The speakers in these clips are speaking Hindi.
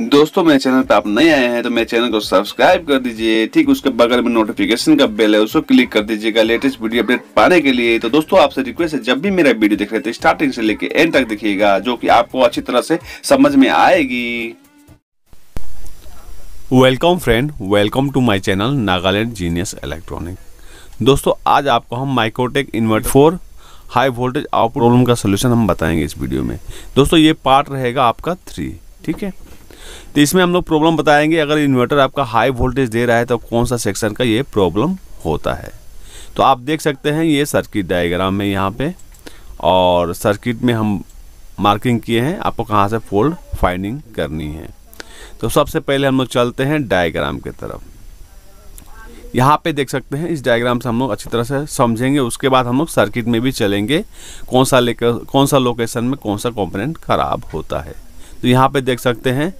दोस्तों मेरे चैनल पर आप नए आए हैं तो मेरे चैनल को सब्सक्राइब कर दीजिए ठीक उसके बगल में नोटिफिकेशन का बेल है उसको क्लिक कर दीजिएगा लेटेस्ट वीडियो अपडेट पाने के लिए तो दोस्तों आपसे रिक्वेस्ट है जब भी मेरा वीडियो देख रहे थे स्टार्टिंग से लेके एंड तक देखिएगा जो कि आपको अच्छी तरह से समझ में आएगी welcome friend welcome to my channel Nagaland genius electronic दोस्तों आज आपको हम Microtek invert for high voltage out problem का सोल्यूशन हम बताएंगे इस वीडियो में दोस्तों ये पार्ट रहेगा आपका थ्री ठीक है तो इसमें हम लोग प्रॉब्लम बताएंगे अगर इन्वर्टर आपका हाई वोल्टेज दे रहा है तो कौन सा सेक्शन का ये प्रॉब्लम होता है तो आप देख सकते हैं ये सर्किट डायग्राम में यहाँ पे और सर्किट में हम मार्किंग किए हैं आपको कहाँ से फोल्ड फाइंडिंग करनी है तो सबसे पहले हम लोग चलते हैं डायग्राम की तरफ यहाँ पे देख सकते हैं इस डायग्राम से हम लोग अच्छी तरह से समझेंगे उसके बाद हम लोग सर्किट में भी चलेंगे कौन सा लेकर कौन सा लोकेशन में कौन सा कंपोनेंट खराब होता है तो यहाँ पे देख सकते हैं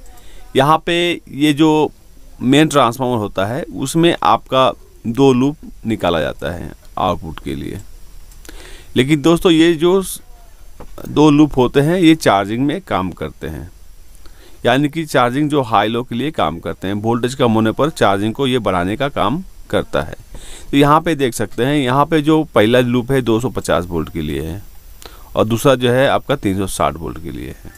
यहाँ पे ये जो मेन ट्रांसफार्मर होता है उसमें आपका दो लूप निकाला जाता है आउटपुट के लिए लेकिन दोस्तों ये जो दो लूप होते हैं ये चार्जिंग में काम करते हैं यानी कि चार्जिंग जो हाई लो के लिए काम करते हैं वोल्टेज कम होने पर चार्जिंग को ये बढ़ाने का काम करता है तो यहाँ पे देख सकते हैं यहाँ पे जो पहला लूप है 250 वोल्ट के लिए है और दूसरा जो है आपका 360 वोल्ट के लिए है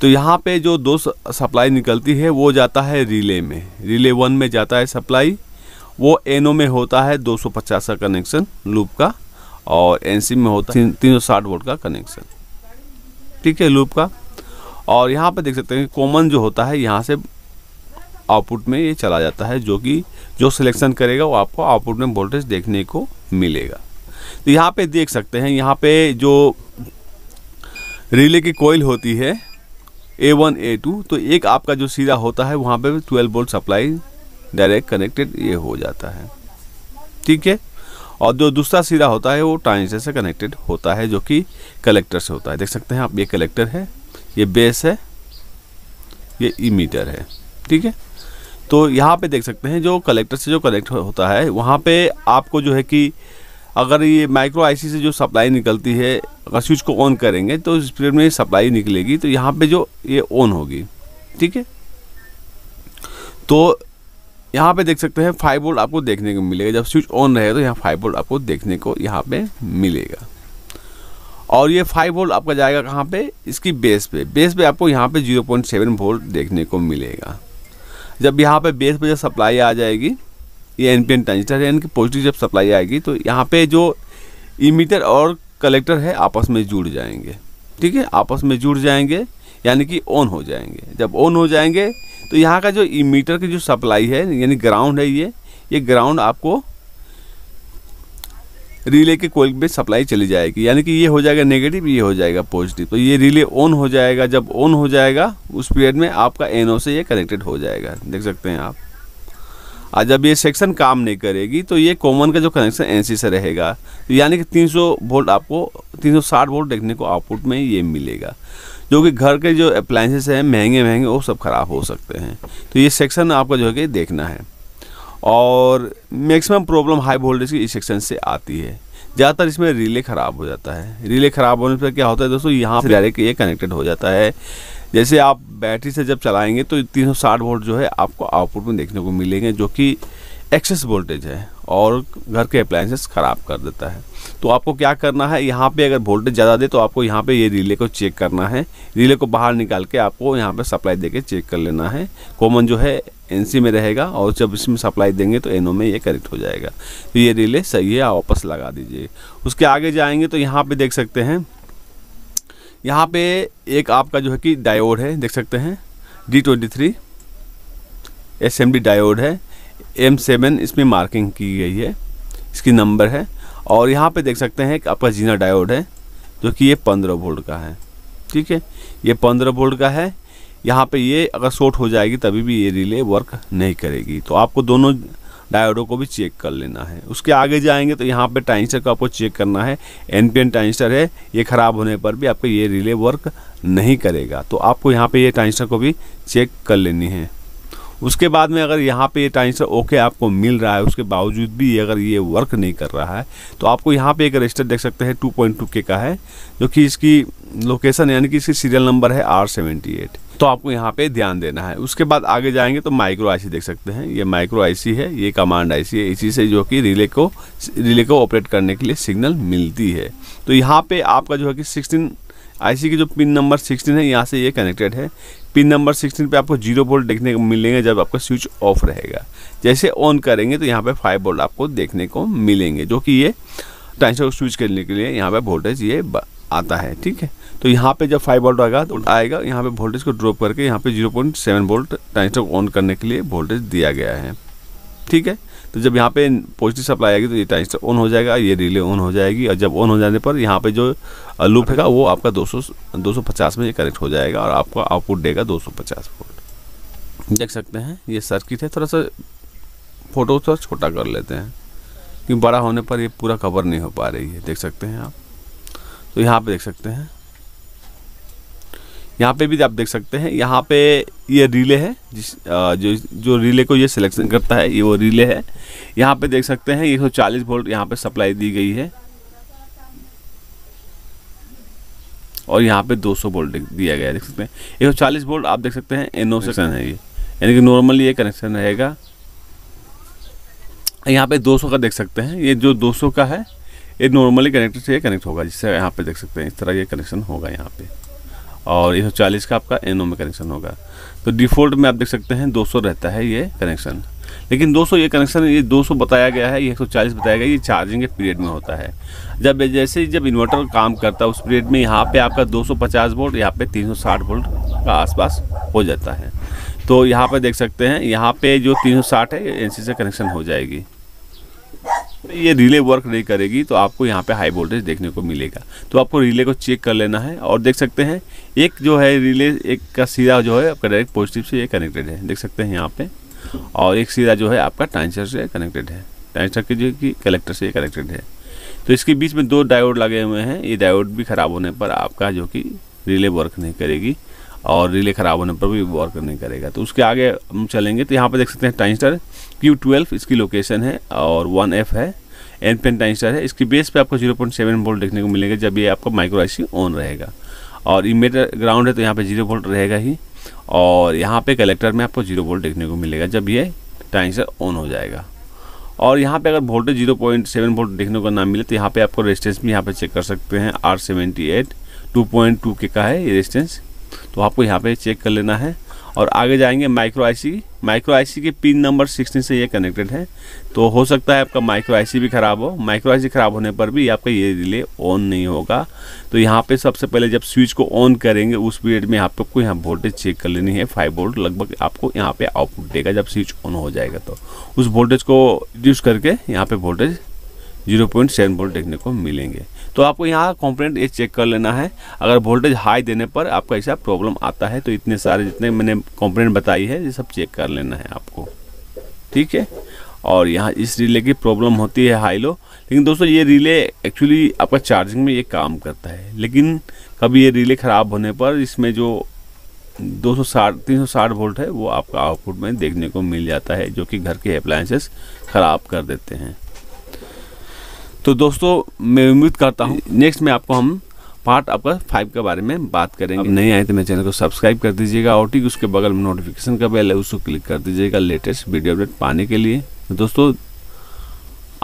तो यहाँ पे जो दो सप्लाई निकलती है वो जाता है रिले में रिले वन में जाता है सप्लाई वो एनओ में होता है 250 का कनेक्शन लूप का और एनसी में होता है तीन सौ वोल्ट का कनेक्शन ठीक है लूप का और यहाँ पर देख सकते हैं कॉमन जो होता है यहाँ से आउटपुट में ये चला जाता है जो कि जो सिलेक्शन करेगा वो आपको आउटपुट में वोल्टेज देखने को मिलेगा तो यहाँ पे देख सकते हैं यहाँ पे जो रिले की कोयल होती है ए वन ए टू तो एक आपका जो सीधा होता है वहाँ पे twelve volt supply direct connected ये हो जाता है ठीक है और जो दूसरा सीधा होता है वो ट्रांजिस्टर से कनेक्टेड होता है जो कि कलेक्टर से होता है देख सकते हैं आप ये कलेक्टर है ये बेस है ये इमीटर है ठीक है तो यहाँ पे देख सकते हैं जो कलेक्टर से जो कनेक्ट होता है वहाँ पे आपको जो है कि अगर ये माइक्रो आईसी से जो सप्लाई निकलती है अगर स्विच को ऑन करेंगे तो स्प्रे में सप्लाई निकलेगी तो यहाँ पे जो ये ऑन होगी ठीक है तो यहाँ पे देख सकते हैं फाइव वोल्ट आपको देखने को मिलेगा जब स्विच ऑन रहेगा तो यहाँ फाइव वोल्ट आपको देखने को यहाँ पे मिलेगा और ये फाइव वोल्ट आपका जाएगा कहाँ पे इसकी बेस पे बेस पे आपको यहाँ पे जीरो पॉइंट सेवन वोल्ट देखने को मिलेगा जब यहाँ पे बेस पे जब सप्लाई आ जाएगी ये एन ट्रांजिस्टर है इनकी पॉजिटिव जब सप्लाई आएगी तो यहाँ पे जो इमीटर और कलेक्टर है आपस में जुड़ जाएंगे ठीक है आपस में जुड़ जाएंगे यानी कि ऑन हो जाएंगे जब ऑन हो जाएंगे तो यहाँ का जो मीटर की जो सप्लाई है यानी ग्राउंड है ये ये ग्राउंड आपको रिले के कोल में सप्लाई चली जाएगी यानी कि ये हो जाएगा नेगेटिव ये हो जाएगा पॉजिटिव तो ये रिले ऑन हो जाएगा जब ऑन हो जाएगा उस पीरियड में आपका एनओ से ये कनेक्टेड हो जाएगा देख सकते हैं आप और जब ये सेक्शन काम नहीं करेगी तो ये कॉमन का जो कनेक्शन एनसी से रहेगा तो यानी कि 300 वोल्ट आपको 360 वोल्ट देखने को आउटपुट में ये मिलेगा जो कि घर के जो अप्लाइंसेस हैं महंगे महंगे वो सब ख़राब हो सकते हैं तो ये सेक्शन आपका जो है कि देखना है और मैक्सिमम प्रॉब्लम हाई वोल्टेज की इस सेक्शन से आती है ज़्यादातर इसमें रिले ख़राब हो जाता है रिले ख़राब होने पर क्या होता है दोस्तों यहाँ से डायरेक्ट ये कनेक्टेड हो जाता है जैसे आप बैटरी से जब चलाएंगे तो 360 वोल्ट जो है आपको आउटपुट में देखने को मिलेंगे जो कि एक्सेस वोल्टेज है और घर के अप्लाइंसेस ख़राब कर देता है तो आपको क्या करना है यहाँ पे अगर वोल्टेज ज़्यादा दे तो आपको यहाँ पे ये रिले को चेक करना है रिले को बाहर निकाल के आपको यहाँ पे सप्लाई दे के चेक कर लेना है कॉमन जो है एनसी में रहेगा और जब इसमें सप्लाई देंगे तो एनओ में ये करेक्ट हो जाएगा तो ये रिले सही है वापस लगा दीजिए उसके आगे जाएंगे तो यहाँ पर देख सकते हैं यहाँ पे एक आपका जो है कि डायोड है देख सकते हैं D twenty three S M D diode है एम सेवन इसमें मार्किंग की गई है इसकी नंबर है और यहाँ पे देख सकते हैं कि आपका जीना डायोड है जो कि ये पंद्रह वोल्ट का है ठीक है ये पंद्रह वोल्ट का है यहाँ पे ये अगर शॉर्ट हो जाएगी तभी भी ये रिले वर्क नहीं करेगी तो आपको दोनों डायोडो को भी चेक कर लेना है उसके आगे जाएंगे तो यहाँ पे ट्रांजिस्टर को आपको चेक करना है एन पी एन ट्रांजिस्टर है ये ख़राब होने पर भी आपका ये रिले वर्क नहीं करेगा तो आपको यहाँ पे ये ट्रांजिस्टर को भी चेक कर लेनी है उसके बाद में अगर यहाँ पे ये ट्रांजिस्टर ओके आपको मिल रहा है उसके बावजूद भी अगर ये वर्क नहीं कर रहा है तो आपको यहाँ पे एक रजिस्टर देख सकते हैं टू के का है जो कि इसकी लोकेशन यानी कि इसकी सीरियल नंबर है आर सेवेंटी एट तो आपको यहाँ पे ध्यान देना है उसके बाद आगे जाएंगे तो माइक्रो आईसी देख सकते हैं ये माइक्रो आईसी है ये कमांड आईसी है इसी से जो कि रिले को रिले को ऑपरेट करने के लिए सिग्नल मिलती है तो यहाँ पे आपका जो है कि सिक्सटीन आईसी की जो पिन नंबर सिक्सटीन है यहाँ से ये कनेक्टेड है पिन नंबर सिक्सटीन पे आपको जीरो वोल्ट देखने को मिलेंगे जब आपका स्विच ऑफ रहेगा जैसे ऑन करेंगे तो यहाँ पर फाइव बोल्ट आपको देखने को मिलेंगे जो कि ये ट्रांसफर स्विच करने के लिए यहाँ पर वोल्टेज ये आता है ठीक है तो यहाँ पे जब फाइव वोल्ट आएगा तो आएगा यहाँ पे वोल्टेज को ड्रॉप करके यहाँ पे 0.7 point seven volt transistor on करने के लिए वोल्टेज दिया गया है ठीक है तो जब यहाँ पे पॉजिटिव सप्लाई आएगी तो ये ट्रांजिस्टर ऑन हो जाएगा ये रिले ऑन हो जाएगी और जब ऑन हो जाने पर यहाँ पे जो लूप है वो आपका दो सौ में ये कनेक्ट हो जाएगा और आपका आउटपुट देगा दो वोल्ट देख सकते हैं ये सर्किट है थोड़ा सा फ़ोटो थोड़ा छोटा कर लेते हैं क्योंकि बड़ा होने पर ये पूरा कवर नहीं हो पा रही है देख सकते हैं आप तो यहाँ पर देख सकते हैं यहाँ पे भी आप देख सकते हैं यहाँ पे ये रिले है जिस जो जो रिले को ये सिलेक्शन करता है ये वो रिले है यहाँ पे देख सकते हैं एक सौ चालीस वोल्ट यहाँ पे सप्लाई दी गई है और यहाँ पे 200 वोल्ट दिया गया देख सकते हैं एक सौ चालीस वोल्ट आप देख सकते हैं एनो सेक्शन है ये यानी कि नॉर्मली ये कनेक्शन रहेगा यहाँ पे 200 का देख सकते हैं ये जो 200 का है ये नॉर्मली कनेक्टर से ये कनेक्ट होगा जिससे यहाँ पे देख सकते हैं इस तरह ये कनेक्शन होगा यहाँ पे और एक सौ का आपका एनओ में कनेक्शन होगा तो डिफ़ॉल्ट में आप देख सकते हैं 200 रहता है ये कनेक्शन लेकिन 200 ये कनेक्शन ये 200 बताया गया है ये 140 बताया गया ये चार्जिंग के पीरियड में होता है जब जैसे जब इन्वर्टर काम करता है उस पीरियड में यहाँ पे आपका 250 वोल्ट यहाँ पे 360 वोल्ट का आसपास हो जाता है तो यहाँ पर देख सकते हैं यहाँ पर जो तीन है एन से कनेक्शन हो जाएगी ये रिले वर्क नहीं करेगी तो आपको यहाँ पे हाई वोल्टेज देखने को मिलेगा तो आपको रिले को चेक कर लेना है और देख सकते हैं एक जो है रिले एक का सीधा जो है आपका डायरेक्ट पॉजिटिव से ये कनेक्टेड है देख सकते हैं यहाँ पे और एक सीधा जो है आपका ट्रांसर से कनेक्टेड है ट्रांसर के जो कि कलेक्टर से कनेक्टेड है तो इसके बीच में दो डायोड लगे हुए हैं ये डायोड भी ख़राब होने पर आपका जो कि रिले वर्क नहीं करेगी और रिले ख़राब होने पर भी वर्क नहीं करेगा तो उसके आगे हम चलेंगे तो यहाँ पर देख सकते हैं ट्रांजिस्टर क्यू ट्वेल्व इसकी लोकेशन है और वन एफ है एन पेन ट्रांजिस्टर है इसकी बेस पे आपको जीरो पॉइंट सेवन वोल्ट देखने को मिलेगा जब ये आपका माइक्रो आई ऑन रहेगा और इमेटर ग्राउंड है तो यहाँ पे जीरो वोल्ट रहेगा ही और यहाँ पे कलेक्टर में आपको जीरो वोल्ट देखने को मिलेगा जब ये ट्रांजिस्टर ऑन हो जाएगा और यहाँ पे अगर voltage zero point seven volt देखने को ना मिले तो यहाँ पर आपको रेजिस्टेंस भी यहाँ पर चेक कर सकते हैं R seventy eight two point two K का है ये रेजिस्टेंस तो आपको यहाँ पर चेक कर लेना है और आगे जाएंगे माइक्रो आईसी माइक्रो आईसी के पिन नंबर 16 से ये कनेक्टेड है तो हो सकता है आपका माइक्रो आईसी भी ख़राब हो माइक्रो आईसी ख़राब होने पर भी आपका ये रिले ऑन नहीं होगा तो यहाँ पे सबसे पहले जब स्विच को ऑन करेंगे उस पीरियड में आपको लोग यहाँ वोल्टेज चेक कर लेनी है फाइव वोल्ट लगभग आपको यहाँ पर आउटपुट देगा जब स्विच ऑन हो जाएगा तो उस वोल्टेज को रिड्यूस करके यहाँ पर voltage zero point seven volt देखने को मिलेंगे तो आपको यहाँ कॉम्पोनेंट ये चेक कर लेना है अगर वोल्टेज हाई देने पर आपका ऐसा प्रॉब्लम आता है तो इतने सारे जितने मैंने कॉम्पोनेंट बताई है ये सब चेक कर लेना है आपको ठीक है और यहाँ इस रिले की प्रॉब्लम होती है हाई लो लेकिन दोस्तों ये रिले एक्चुअली आपका चार्जिंग में ये काम करता है लेकिन कभी ये रिले ख़राब होने पर इसमें जो 260 360 वोल्ट है वो आपका आउटपुट में देखने को मिल जाता है जो कि घर के अप्लाइंसेस ख़राब कर देते हैं तो दोस्तों मैं उम्मीद करता हूँ नेक्स्ट में आपको हम पार्ट आपका फाइव के बारे में बात करेंगे नहीं आए तो मेरे चैनल को सब्सक्राइब कर दीजिएगा और ठीक उसके बगल में नोटिफिकेशन का बेल है उसको क्लिक कर दीजिएगा लेटेस्ट वीडियो अपडेट पाने के लिए तो दोस्तों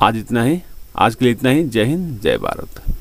आज इतना ही आज के लिए इतना ही जय हिंद जय भारत